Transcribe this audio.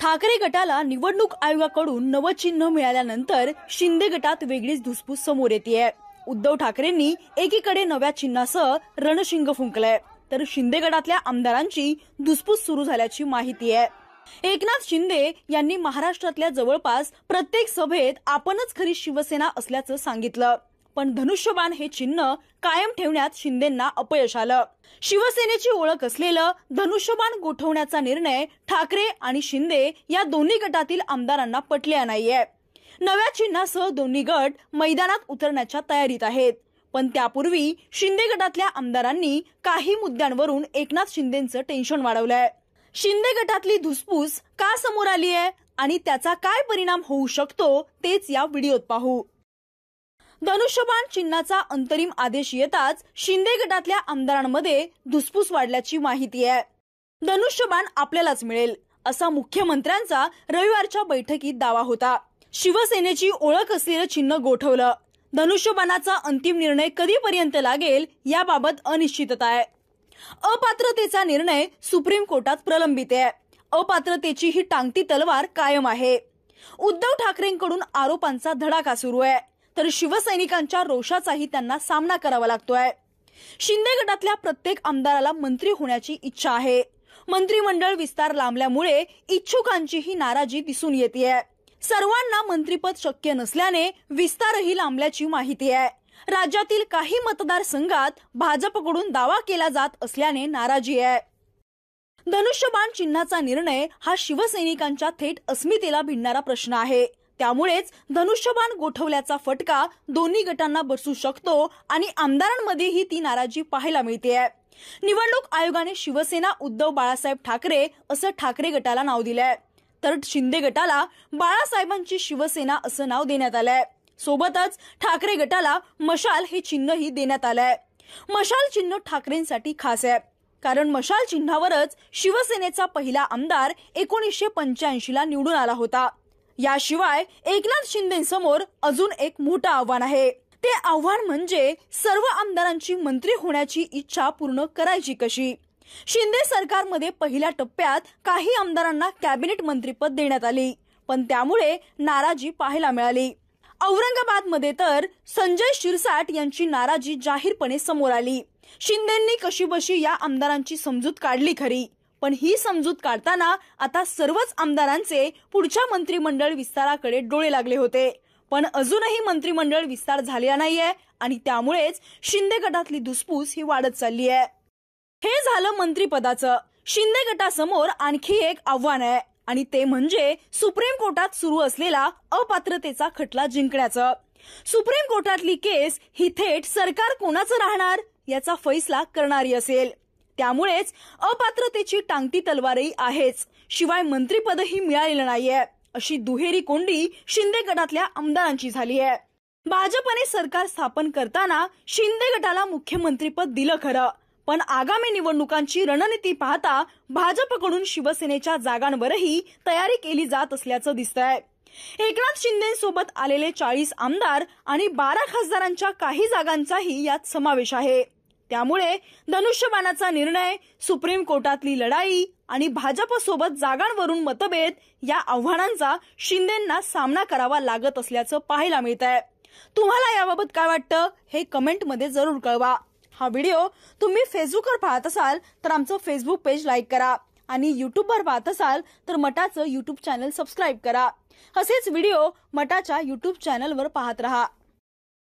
ठाकरे गटाला निवडणूक आयोगाकडून नवं चिन्ह मिळाल्यानंतर शिंदे गटात वेगळीच धुसफूस समोर येते उद्धव ठाकरेंनी एकीकडे नव्या चिन्हासह रणशिंग फुंकलंय तर शिंदे गटातल्या आमदारांची धुसफूस सुरू झाल्याची माहिती आहे एकनाथ शिंदे यांनी महाराष्ट्रातल्या जवळपास प्रत्येक सभेत आपणच खरी शिवसेना असल्याचं सांगितलं पण धनुष्यबाण हे चिन्ह कायम ठेवण्यात शिंदेना अपयश आलं शिवसेनेची ओळख असलेलं धनुष्यबाण गोठवण्याचा निर्णय ठाकरे आणि शिंदे या दोन्ही गटातील आमदारांना पटल्या नाहीये नव्या चिन्हासह दोन्ही गट मैदानात उतरण्याच्या तयारीत आहेत पण त्यापूर्वी शिंदे गटातल्या आमदारांनी काही मुद्द्यांवरून एकनाथ शिंदेचं टेन्शन वाढवलंय शिंदे गटातली धुसपूस का समोर आली आहे आणि त्याचा काय परिणाम होऊ शकतो तेच या व्हिडिओत पाहू धनुष्यबाण चिन्हाचा अंतरिम आदेश येताच शिंदे गटातल्या आमदारांमध्ये धुसफूस वाढल्याची माहिती आहे धनुष्यबाण आपल्यालाच मिळेल असा मुख्यमंत्र्यांचा रविवारच्या बैठकीत दावा होता शिवसेनेची ओळख असलेलं चिन्ह गोठवलं धनुष्यबाणाचा अंतिम निर्णय कधीपर्यंत लागेल याबाबत अनिश्चितता आहे अपात्रतेचा निर्णय सुप्रीम कोर्टात प्रलंबित आहे अपात्रतेची ही टांगती तलवार कायम आहे उद्धव ठाकरेंकडून आरोपांचा धडाका सुरू आहे तर शिवसैनिकांच्या रोषाचाही त्यांना सामना करावा लागतोय शिंदे गटातल्या प्रत्येक आमदाराला मंत्री होण्याची इच्छा आहे मंत्रिमंडळ विस्तार लांबल्यामुळे इच्छुकांची ही नाराजी दिसून येते सर्वांना मंत्रीपद शक्य नसल्याने विस्तारही लांबल्याची माहिती आहे राज्यातील काही मतदारसंघात भाजपकडून दावा केला जात असल्याने नाराजी आहे धनुष्यबाण चिन्हाचा निर्णय हा शिवसैनिकांच्या थेट अस्मितेला भिडणारा प्रश्न आहे त्यामुळेच धनुष्यबाण गोठवल्याचा फटका दोन्ही गटांना बसू शकतो आणि आमदारांमध्येही ती नाराजी पाहायला मिळते निवडणूक आयोगाने शिवसेना उद्धव बाळासाहेब ठाकरे असं ठाकरे गटाला नाव दिलंय तर शिंदे गटाला बाळासाहेबांची शिवसेना असं नाव देण्यात आलंय सोबतच ठाकरे गटाला मशाल हे चिन्हही देण्यात आलंय मशाल चिन्ह ठाकरेंसाठी खास आहे कारण मशाल चिन्हावरच शिवसेनेचा पहिला आमदार एकोणीसशे पंच्याऐंशी ला निवडून आला होता याशिवाय एकनाथ शिंदे समोर अजून एक मोठं आव्हान आहे ते आव्हान म्हणजे सर्व आमदारांची मंत्री होण्याची इच्छा पूर्ण करायची कशी शिंदे सरकारमध्ये पहिल्या टप्प्यात काही आमदारांना कॅबिनेट मंत्रीपद देण्यात आली पण त्यामुळे नाराजी पाहायला मिळाली औरंगाबाद मध्ये तर संजय शिरसाट यांची नाराजी जाहीरपणे समोर आली शिंदेंनी बशी या आमदारांची समजूत काढली खरी पण ही समजूत काढताना आता सर्वच आमदारांचे पुढच्या मंत्रिमंडळ विस्ताराकडे डोळे लागले होते पण अजूनही मंत्रिमंडळ विस्तार झालेला नाहीये आणि त्यामुळेच शिंदे गटातली धुसफूस ही वाढत चालली आहे हे झालं मंत्रिपदाचं शिंदे गटासमोर आणखी एक आव्हान आहे आणि ते म्हणजे सुप्रीम कोर्टात सुरू असलेला अपात्रतेचा खटला जिंकण्याचं सुप्रीम कोर्टातली केस ही थेट सरकार कोणाचं राहणार याचा फैसला करणारी असेल त्यामुळेच अपात्रतेची टांगती तलवारही आहेच शिवाय मंत्रीपदही मिळालेलं नाहीये अशी दुहेरी कोंडी शिंदे गटातल्या आमदारांची झाली आहे भाजपने सरकार स्थापन करताना शिंदे गटाला मुख्यमंत्रीपद दिलं खरं पण आगामी निवडणुकांची रणनीती पाहता भाजपकडून शिवसेनेच्या जागांवरही तयारी केली जात असल्याचं दिसतंय एकनाथ शिंदेसोबत आलेले चाळीस आमदार आणि बारा खासदारांच्या काही जागांचाही यात समावेश आहे त्यामुळे धनुष्यबाणाचा निर्णय सुप्रीम कोर्टातली लढाई आणि भाजपसोबत जागांवरून मतभेद या आव्हानांचा शिंदेंना सामना करावा लागत असल्याचं पाहायला मिळत आहे तुम्हाला याबाबत काय वाटतं हे कमेंट मध्ये जरूर कळवा हा व्हिडिओ तुम्ही फेसबुकवर पाहत असाल तर आमचं फेसबुक पेज लाईक करा आणि युट्यूबवर पाहत असाल तर मटाचं युट्यूब चॅनल सबस्क्राईब करा असेच व्हिडिओ मटाच्या युट्यूब चॅनलवर पाहत राहा